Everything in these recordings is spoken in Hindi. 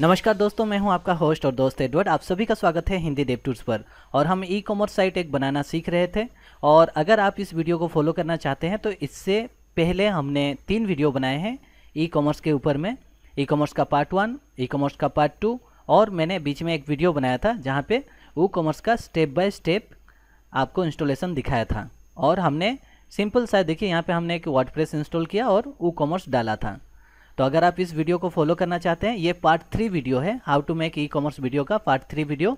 नमस्कार दोस्तों मैं हूं आपका होस्ट और दोस्त एडवर्ड आप सभी का स्वागत है हिंदी देव टूर्स पर और हम ई कॉमर्स साइट एक बनाना सीख रहे थे और अगर आप इस वीडियो को फॉलो करना चाहते हैं तो इससे पहले हमने तीन वीडियो बनाए हैं ई कॉमर्स के ऊपर में ई कॉमर्स का पार्ट वन ई कॉमर्स का पार्ट टू और मैंने बीच में एक वीडियो बनाया था जहाँ पर ई कॉमर्स का स्टेप बाय स्टेप आपको इंस्टॉलेशन दिखाया था और हमने सिंपल सा देखिए यहाँ पर हमने एक वर्ड इंस्टॉल किया और ई कॉमर्स डाला था तो अगर आप इस वीडियो को फॉलो करना चाहते हैं ये पार्ट थ्री वीडियो है how to make e commerce video का पार्ट थ्री वीडियो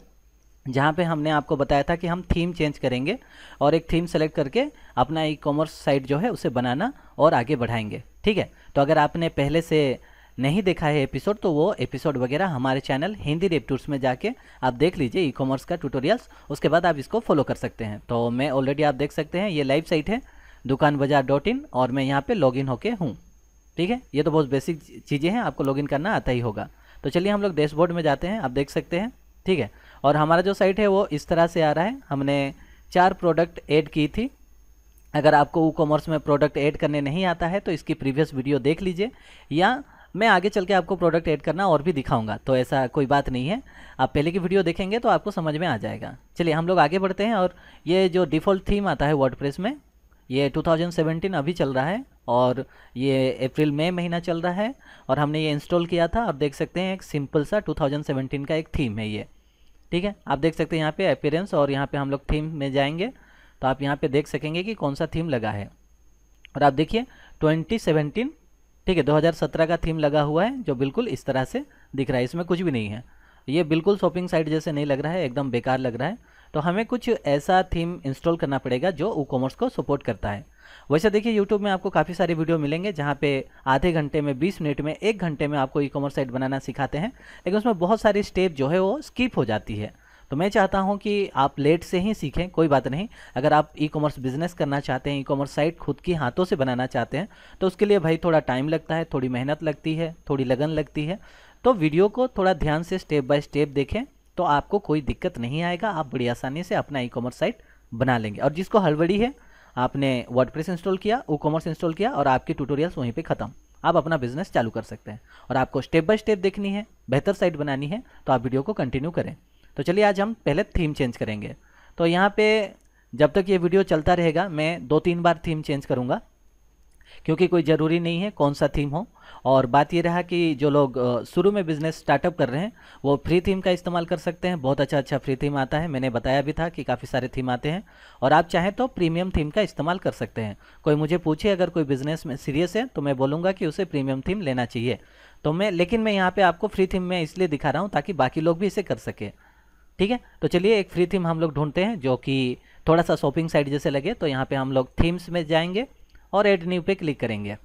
जहाँ पे हमने आपको बताया था कि हम थीम चेंज करेंगे और एक थीम सेलेक्ट करके अपना ई कॉमर्स साइट जो है उसे बनाना और आगे बढ़ाएंगे ठीक है तो अगर आपने पहले से नहीं देखा है एपिसोड तो वो एपिसोड वगैरह हमारे चैनल हिंदी रेप टूर्स में जाके आप देख लीजिए ई कॉमर्स का ट्यूटोरियल्स उसके बाद आप इसको फॉलो कर सकते हैं तो मैं ऑलरेडी आप देख सकते हैं ये लाइव साइट है दुकान बाजार डॉट इन और मैं यहाँ पर लॉग इन होकर हूँ ठीक है ये तो बहुत बेसिक चीज़ें हैं आपको लॉगिन करना आता ही होगा तो चलिए हम लोग डैशबोर्ड में जाते हैं आप देख सकते हैं ठीक है और हमारा जो साइट है वो इस तरह से आ रहा है हमने चार प्रोडक्ट ऐड की थी अगर आपको ई कॉमर्स में प्रोडक्ट ऐड करने नहीं आता है तो इसकी प्रीवियस वीडियो देख लीजिए या मैं आगे चल के आपको प्रोडक्ट ऐड करना और भी दिखाऊंगा तो ऐसा कोई बात नहीं है आप पहले की वीडियो देखेंगे तो आपको समझ में आ जाएगा चलिए हम लोग आगे बढ़ते हैं और ये जो डिफ़ॉल्ट थीम आता है वर्डप्रेस में ये 2017 अभी चल रहा है और ये अप्रैल मई महीना चल रहा है और हमने ये इंस्टॉल किया था आप देख सकते हैं एक सिंपल सा 2017 का एक थीम है ये ठीक है आप देख सकते हैं यहाँ पे अपेरेंस और यहाँ पे हम लोग थीम में जाएंगे तो आप यहाँ पे देख सकेंगे कि कौन सा थीम लगा है और आप देखिए 2017 ठीक है 2017 का थीम लगा हुआ है जो बिल्कुल इस तरह से दिख रहा है इसमें कुछ भी नहीं है ये बिल्कुल शॉपिंग साइट जैसे नहीं लग रहा है एकदम बेकार लग रहा है तो हमें कुछ ऐसा थीम इंस्टॉल करना पड़ेगा जो ओ कॉमर्स को सपोर्ट करता है वैसे देखिए यूट्यूब में आपको काफ़ी सारे वीडियो मिलेंगे जहाँ पे आधे घंटे में 20 मिनट में एक घंटे में आपको ई कॉमर्स साइट बनाना सिखाते हैं लेकिन उसमें बहुत सारी स्टेप जो है वो स्किप हो जाती है तो मैं चाहता हूं कि आप लेट से ही सीखें कोई बात नहीं अगर आप ई कॉमर्स बिजनेस करना चाहते हैं ई कॉमर्स साइट खुद की हाथों से बनाना चाहते हैं तो उसके लिए भाई थोड़ा टाइम लगता है थोड़ी मेहनत लगती है थोड़ी लगन लगती है तो वीडियो को थोड़ा ध्यान से स्टेप बाय स्टेप देखें तो आपको कोई दिक्कत नहीं आएगा आप बड़ी आसानी से अपना ई कॉमर्स साइट बना लेंगे और जिसको हड़बड़ी है आपने वर्डप्रेस इंस्टॉल किया ओ कॉमर्स इंस्टॉल किया और आपकी ट्यूटोरियल्स वहीं पर ख़त्म आप अपना बिजनेस चालू कर सकते हैं और आपको स्टेप बाय स्टेप देखनी है बेहतर साइट बनानी है तो आप वीडियो को कंटिन्यू करें तो चलिए आज हम पहले थीम चेंज करेंगे तो यहाँ पे जब तक ये वीडियो चलता रहेगा मैं दो तीन बार थीम चेंज करूँगा क्योंकि कोई ज़रूरी नहीं है कौन सा थीम हो और बात यह रहा कि जो लोग शुरू में बिज़नेस स्टार्टअप कर रहे हैं वो फ्री थीम का इस्तेमाल कर सकते हैं बहुत अच्छा अच्छा फ्री थीम आता है मैंने बताया भी था कि काफ़ी सारे थीम आते हैं और आप चाहें तो प्रीमियम थीम का इस्तेमाल कर सकते हैं कोई मुझे पूछे अगर कोई बिज़नेस में सीरियस है तो मैं बोलूँगा कि उसे प्रीमियम थीम लेना चाहिए तो मैं लेकिन मैं यहाँ पर आपको फ्री थीम में इसलिए दिखा रहा हूँ ताकि बाकी लोग भी इसे कर सके ठीक है तो चलिए एक फ्री थीम हम लोग ढूंढते हैं जो कि थोड़ा सा शॉपिंग साइट जैसे लगे तो यहाँ पे हम लोग थीम्स में जाएंगे और एड न्यू पे क्लिक करेंगे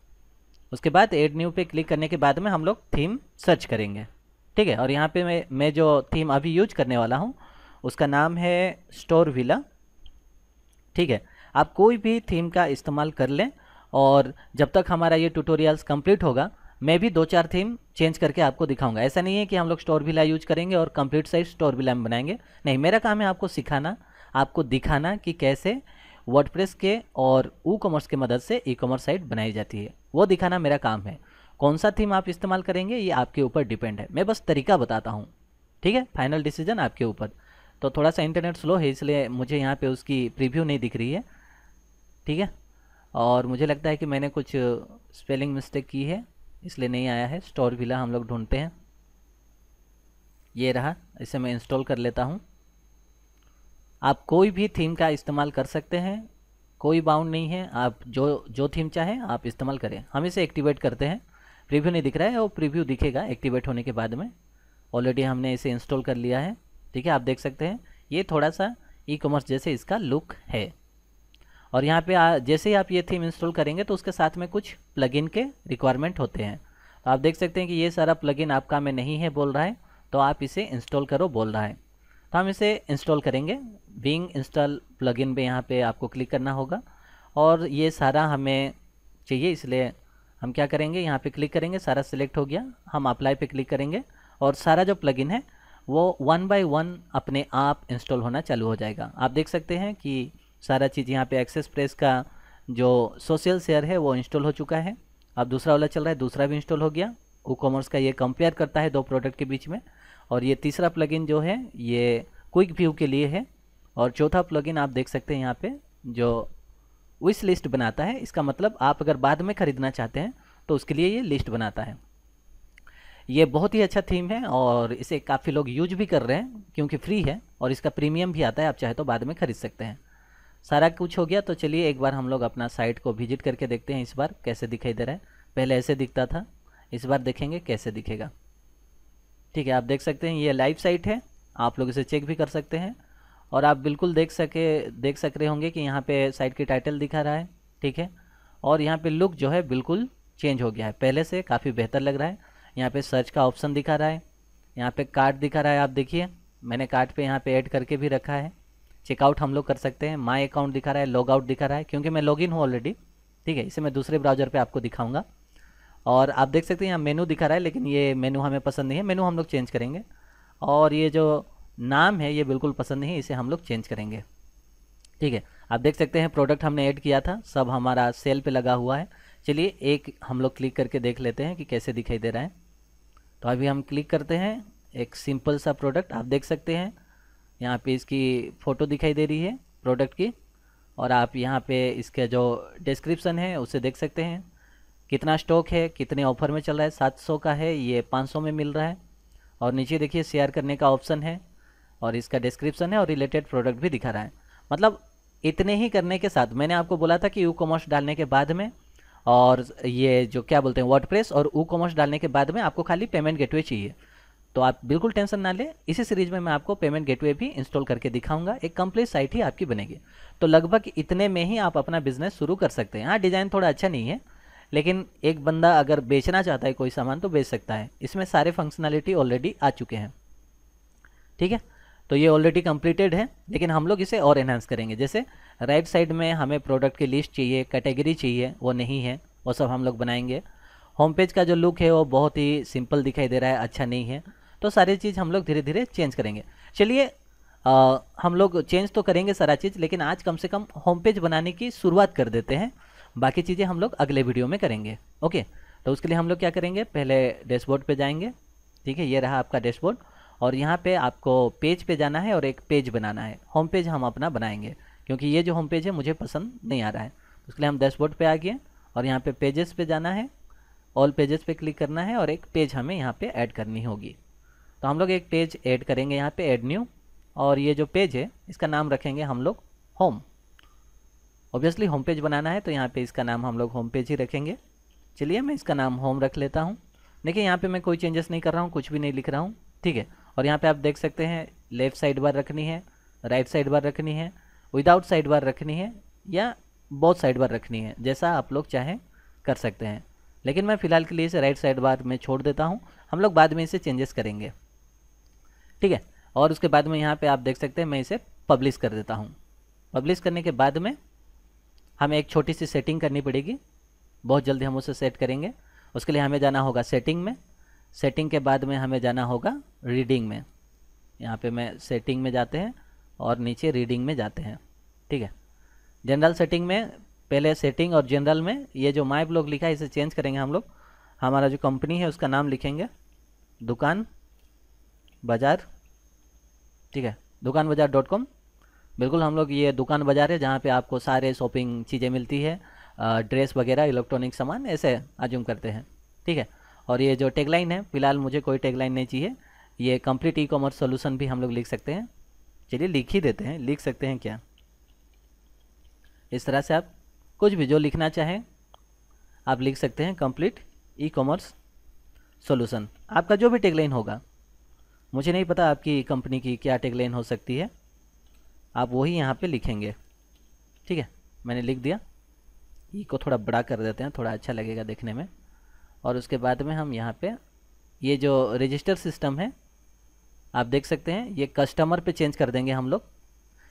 उसके बाद एड न्यू पे क्लिक करने के बाद में हम लोग थीम सर्च करेंगे ठीक है और यहाँ पे मैं मैं जो थीम अभी यूज करने वाला हूँ उसका नाम है स्टोर विला ठीक है आप कोई भी थीम का इस्तेमाल कर लें और जब तक हमारा ये ट्यूटोरियल्स कंप्लीट होगा मैं भी दो चार थीम चेंज करके आपको दिखाऊंगा ऐसा नहीं है कि हम लोग स्टोर विला यूज करेंगे और कंप्लीट साइज स्टोर विला में बनाएंगे नहीं मेरा काम है आपको सिखाना आपको दिखाना कि कैसे वर्डप्रेस के और ई कॉमर्स के मदद से ई कॉमर्स साइट बनाई जाती है वो दिखाना मेरा काम है कौन सा थीम आप इस्तेमाल करेंगे ये आपके ऊपर डिपेंड है मैं बस तरीका बताता हूँ ठीक है फाइनल डिसीजन आपके ऊपर तो थोड़ा सा इंटरनेट स्लो है इसलिए मुझे यहाँ पे उसकी प्रीव्यू नहीं दिख रही है ठीक है और मुझे लगता है कि मैंने कुछ स्पेलिंग मिस्टेक की है इसलिए नहीं आया है स्टोर विला हम लोग ढूंढते हैं ये रहा इसे मैं इंस्टॉल कर लेता हूँ आप कोई भी थीम का इस्तेमाल कर सकते हैं कोई बाउंड नहीं है आप जो जो थीम चाहें आप इस्तेमाल करें हम इसे एक्टिवेट करते हैं प्रीव्यू नहीं दिख रहा है और प्रीव्यू दिखेगा एक्टिवेट होने के बाद में ऑलरेडी हमने इसे इंस्टॉल कर लिया है ठीक है आप देख सकते हैं ये थोड़ा सा ई कॉमर्स जैसे इसका लुक है और यहाँ पे आ, जैसे ही आप ये थीम इंस्टॉल करेंगे तो उसके साथ में कुछ प्लगइन के रिक्वायरमेंट होते हैं तो आप देख सकते हैं कि ये सारा प्लगइन आपका में नहीं है बोल रहा है तो आप इसे इंस्टॉल करो बोल रहा है तो हम इसे इंस्टॉल करेंगे बींग इंस्टॉल प्लगइन पे यहाँ पे आपको क्लिक करना होगा और ये सारा हमें चाहिए इसलिए हम क्या करेंगे यहाँ पे क्लिक करेंगे सारा सिलेक्ट हो गया हम अप्लाई पे क्लिक करेंगे और सारा जो प्लगइन है वो वन बाय वन अपने आप इंस्टॉल होना चालू हो जाएगा आप देख सकते हैं कि सारा चीज़ यहाँ पे एक्सेस प्रेस का जो सोशल शेयर है वो इंस्टॉल हो चुका है अब दूसरा वाला चल रहा है दूसरा भी इंस्टॉल हो गया ओ कॉमर्स का ये कंपेयर करता है दो प्रोडक्ट के बीच में और ये तीसरा प्लगइन जो है ये क्विक व्यू के लिए है और चौथा प्लगइन आप देख सकते हैं यहाँ पे जो विश लिस्ट बनाता है इसका मतलब आप अगर बाद में ख़रीदना चाहते हैं तो उसके लिए ये लिस्ट बनाता है ये बहुत ही अच्छा थीम है और इसे काफ़ी लोग यूज भी कर रहे हैं क्योंकि फ्री है और इसका प्रीमियम भी आता है आप चाहे तो बाद में ख़रीद सकते हैं सारा कुछ हो गया तो चलिए एक बार हम लोग अपना साइट को विजिट करके देखते हैं इस बार कैसे दिखाई दे रहा है पहले ऐसे दिखता था इस बार देखेंगे कैसे दिखेगा ठीक है आप देख सकते हैं ये लाइव साइट है आप लोग इसे चेक भी कर सकते हैं और आप बिल्कुल देख सके देख सक रहे होंगे कि यहाँ पे साइट की टाइटल दिखा रहा है ठीक है और यहाँ पे लुक जो है बिल्कुल चेंज हो गया है पहले से काफ़ी बेहतर लग रहा है यहाँ पे सर्च का ऑप्शन दिखा रहा है यहाँ पे कार्ड दिखा रहा है आप देखिए मैंने कार्ड पे यहाँ पे ऐड करके भी रखा है चेकआउट हम लोग कर सकते हैं माई अकाउंट दिखा रहा है लॉग आउट दिखा रहा है क्योंकि मैं इन हूँ ऑलरेडी ठीक है इसे मैं दूसरे ब्राउजर पर आपको दिखाऊँगा और आप देख सकते हैं यहाँ मेनू दिखा रहा है लेकिन ये मेनू हमें पसंद नहीं है मेनू हम लोग चेंज करेंगे और ये जो नाम है ये बिल्कुल पसंद नहीं इसे हम लोग चेंज करेंगे ठीक है आप देख सकते हैं प्रोडक्ट हमने ऐड किया था सब हमारा सेल पे लगा हुआ है चलिए एक हम लोग क्लिक करके देख लेते हैं कि कैसे दिखाई दे रहा है तो अभी हम क्लिक करते हैं एक सिंपल सा प्रोडक्ट आप देख सकते हैं यहाँ पे इसकी फ़ोटो दिखाई दे रही है प्रोडक्ट की और आप यहाँ पे इसका जो डिस्क्रिप्सन है उसे देख सकते हैं कितना स्टॉक है कितने ऑफर में चल रहा है सौ का है ये सौ में मिल रहा है और नीचे देखिए शेयर करने का ऑप्शन है और इसका डिस्क्रिप्शन है और रिलेटेड प्रोडक्ट भी दिखा रहा है मतलब इतने ही करने के साथ मैंने आपको बोला था कि यू कॉमर्स डालने के बाद में और ये जो क्या बोलते हैं वर्ड और ऊ कॉमर्स डालने के बाद में आपको खाली पेमेंट गेटवे चाहिए तो आप बिल्कुल टेंशन ना लें इसी सीरीज में मैं आपको पेमेंट गेटवे भी इंस्टॉल करके दिखाऊंगा एक कंप्लीट साइट ही आपकी बनेगी तो लगभग इतने में ही आप अपना बिजनेस शुरू कर सकते हैं हाँ डिज़ाइन थोड़ा अच्छा नहीं है लेकिन एक बंदा अगर बेचना चाहता है कोई सामान तो बेच सकता है इसमें सारे फंक्शनैलिटी ऑलरेडी आ चुके हैं ठीक है तो ये ऑलरेडी कंप्लीटेड है लेकिन हम लोग इसे और एनहांस करेंगे जैसे राइट साइड में हमें प्रोडक्ट की लिस्ट चाहिए कैटेगरी चाहिए वो नहीं है वो सब हम लोग बनाएंगे होम पेज का जो लुक है वो बहुत ही सिंपल दिखाई दे रहा है अच्छा नहीं है तो सारी चीज़ हम लोग धीरे धीरे चेंज करेंगे चलिए हम लोग चेंज तो करेंगे सारा चीज़ लेकिन आज कम से कम होम पेज बनाने की शुरुआत कर देते हैं बाकी चीज़ें हम लोग अगले वीडियो में करेंगे ओके तो उसके लिए हम लोग क्या करेंगे पहले डैशबोर्ड पे जाएंगे ठीक है ये रहा आपका डैशबोर्ड और यहाँ पे आपको पेज पे जाना है और एक पेज बनाना है होम पेज हम अपना बनाएंगे क्योंकि ये जो होम पेज है मुझे पसंद नहीं आ रहा है तो उसके लिए हम डैशबोर्ड पे आ गए और यहाँ पे पेजेस पे जाना है ऑल पेजेस पे क्लिक करना है और एक पेज हमें यहाँ पे ऐड करनी होगी तो हम लोग एक पेज ऐड करेंगे यहाँ पे ऐड न्यू और ये जो पेज है इसका नाम रखेंगे हम लोग होम ऑब्वियसली होम पेज बनाना है तो यहाँ पे इसका नाम हम लोग होम पेज ही रखेंगे चलिए मैं इसका नाम होम रख लेता हूँ देखिए यहाँ पे मैं कोई चेंजेस नहीं कर रहा हूँ कुछ भी नहीं लिख रहा हूँ ठीक है और यहाँ पे आप देख सकते हैं लेफ़्ट साइड बार रखनी है राइट साइड बार रखनी है विदाउट साइड बार रखनी है या बहुत साइड बार रखनी है जैसा आप लोग चाहें कर सकते हैं लेकिन मैं फ़िलहाल के लिए इसे राइट साइड बार में छोड़ देता हूँ हम लोग बाद में इसे चेंजेस करेंगे ठीक है और उसके बाद में यहाँ पर आप देख सकते हैं मैं इसे पब्लिश कर देता हूँ पब्लिश करने के बाद में हमें एक छोटी सी सेटिंग करनी पड़ेगी बहुत जल्दी हम उसे सेट करेंगे उसके लिए हमें जाना होगा सेटिंग में सेटिंग के बाद में हमें जाना होगा रीडिंग में यहाँ पे मैं सेटिंग में जाते हैं और नीचे रीडिंग में जाते हैं ठीक है जनरल सेटिंग में पहले सेटिंग और जनरल में ये जो माई ब्लॉग लिखा है इसे चेंज करेंगे हम लोग हमारा जो कंपनी है उसका नाम लिखेंगे दुकान बाज़ार ठीक है दुकान बाज़ार डॉट कॉम बिल्कुल हम लोग ये दुकान बाजार है जहाँ पे आपको सारे शॉपिंग चीज़ें मिलती है ड्रेस वगैरह इलेक्ट्रॉनिक सामान ऐसे अज्यूम करते हैं ठीक है और ये जो टेगलाइन है फिलहाल मुझे कोई टेगलाइन नहीं चाहिए ये कंप्लीट ई कॉमर्स सोल्यूशन भी हम लोग लिख सकते हैं चलिए लिख ही देते हैं लिख सकते हैं क्या इस तरह से आप कुछ भी जो लिखना चाहें आप लिख सकते हैं कंप्लीट ई कॉमर्स सोल्यूशन आपका जो भी टेगलाइन होगा मुझे नहीं पता आपकी कंपनी की क्या टेगलाइन हो सकती है आप वही यहाँ पे लिखेंगे ठीक है मैंने लिख दिया ई e को थोड़ा बड़ा कर देते हैं थोड़ा अच्छा लगेगा देखने में और उसके बाद में हम यहाँ पे ये जो रजिस्टर सिस्टम है आप देख सकते हैं ये कस्टमर पे चेंज कर देंगे हम लोग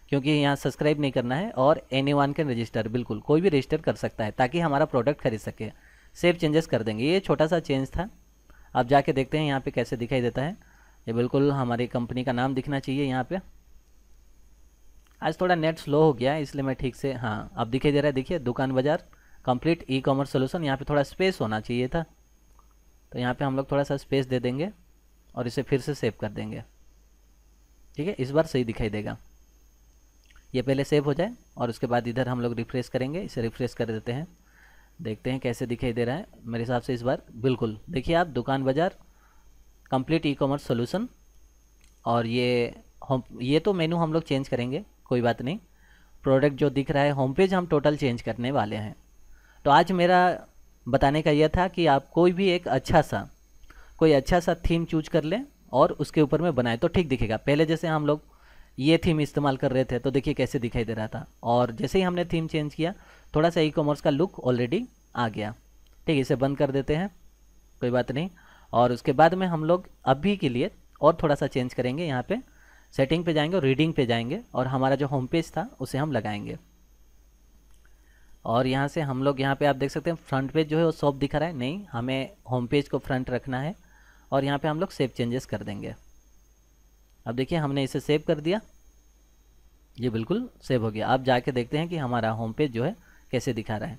क्योंकि यहाँ सब्सक्राइब नहीं करना है और एनी वन कैन रजिस्टर बिल्कुल कोई भी रजिस्टर कर सकता है ताकि हमारा प्रोडक्ट खरीद सके सेफ चेंजेस कर देंगे ये छोटा सा चेंज था आप जाके देखते हैं यहाँ पे कैसे दिखाई देता है ये बिल्कुल हमारी कंपनी का नाम दिखना चाहिए यहाँ पे आज थोड़ा नेट स्लो हो गया है इसलिए मैं ठीक से हाँ अब दिखाई दे रहा है देखिए दुकान बाज़ार कंप्लीट ई कॉमर्स सोल्यूशन यहाँ पे थोड़ा स्पेस होना चाहिए था तो यहाँ पे हम लोग थोड़ा सा स्पेस दे देंगे और इसे फिर से सेव कर देंगे ठीक है इस बार सही दिखाई देगा ये पहले सेव हो जाए और उसके बाद इधर हम लोग रिफ्रेश करेंगे इसे रिफ्रेश कर देते हैं देखते हैं कैसे दिखाई दे रहा है मेरे हिसाब से इस बार बिल्कुल देखिए आप दुकान बाज़ार कंप्लीट ई कॉमर्स सोल्यूशन और ये हम ये तो मेनू हम लोग चेंज करेंगे कोई बात नहीं प्रोडक्ट जो दिख रहा है होम पेज हम टोटल चेंज करने वाले हैं तो आज मेरा बताने का यह था कि आप कोई भी एक अच्छा सा कोई अच्छा सा थीम चूज कर लें और उसके ऊपर में बनाए तो ठीक दिखेगा पहले जैसे हम लोग ये थीम इस्तेमाल कर रहे थे तो देखिए कैसे दिखाई दे रहा था और जैसे ही हमने थीम चेंज किया थोड़ा सा ई कॉमर्स का लुक ऑलरेडी आ गया ठीक है इसे बंद कर देते हैं कोई बात नहीं और उसके बाद में हम लोग अभी के लिए और थोड़ा सा चेंज करेंगे यहाँ पर सेटिंग पे जाएंगे और रीडिंग पे जाएंगे और हमारा जो होम पेज था उसे हम लगाएंगे और यहाँ से हम लोग यहाँ पे आप देख सकते हैं फ्रंट पेज जो है वो सॉफ्ट दिखा रहा है नहीं हमें होम पेज को फ्रंट रखना है और यहाँ पे हम लोग सेव चेंजेस कर देंगे अब देखिए हमने इसे सेव कर दिया ये बिल्कुल सेव हो गया आप जाके देखते हैं कि हमारा होम पेज जो है कैसे दिखा रहा है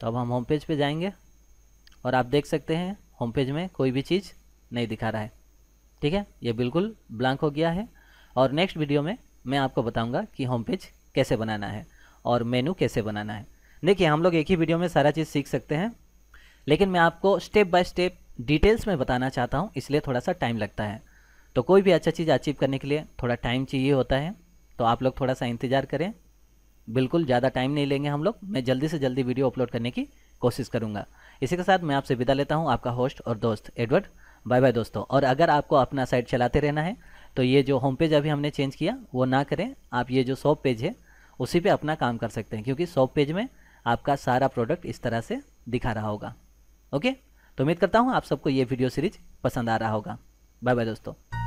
तो अब हम होम पेज पर जाएंगे और आप देख सकते हैं होम पेज में कोई भी चीज़ नहीं दिखा रहा है ठीक है ये बिल्कुल ब्लैंक हो गया है और नेक्स्ट वीडियो में मैं आपको बताऊंगा कि होम पेज कैसे बनाना है और मेनू कैसे बनाना है देखिए हम लोग एक ही वीडियो में सारा चीज़ सीख सकते हैं लेकिन मैं आपको स्टेप बाय स्टेप डिटेल्स में बताना चाहता हूँ इसलिए थोड़ा सा टाइम लगता है तो कोई भी अच्छा चीज़ अचीव करने के लिए थोड़ा टाइम चाहिए होता है तो आप लोग थोड़ा सा इंतज़ार करें बिल्कुल ज़्यादा टाइम नहीं लेंगे हम लोग मैं जल्दी से जल्दी वीडियो अपलोड करने की कोशिश करूँगा इसी के साथ मैं आपसे विदा लेता हूँ आपका होस्ट और दोस्त एडवर्ड बाय बाय दोस्तों और अगर आपको अपना साइट चलाते रहना है तो ये जो होम पेज अभी हमने चेंज किया वो ना करें आप ये जो शॉप पेज है उसी पे अपना काम कर सकते हैं क्योंकि शॉप पेज में आपका सारा प्रोडक्ट इस तरह से दिखा रहा होगा ओके तो उम्मीद करता हूँ आप सबको ये वीडियो सीरीज पसंद आ रहा होगा बाय बाय दोस्तों